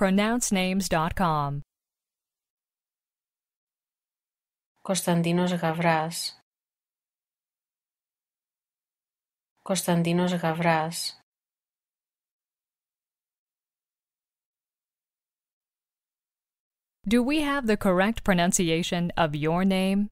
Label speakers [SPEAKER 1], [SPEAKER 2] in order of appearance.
[SPEAKER 1] pronouncenames.com. Konstantinos Gavras. Konstantinos Gavras. Do we have the correct pronunciation of your name?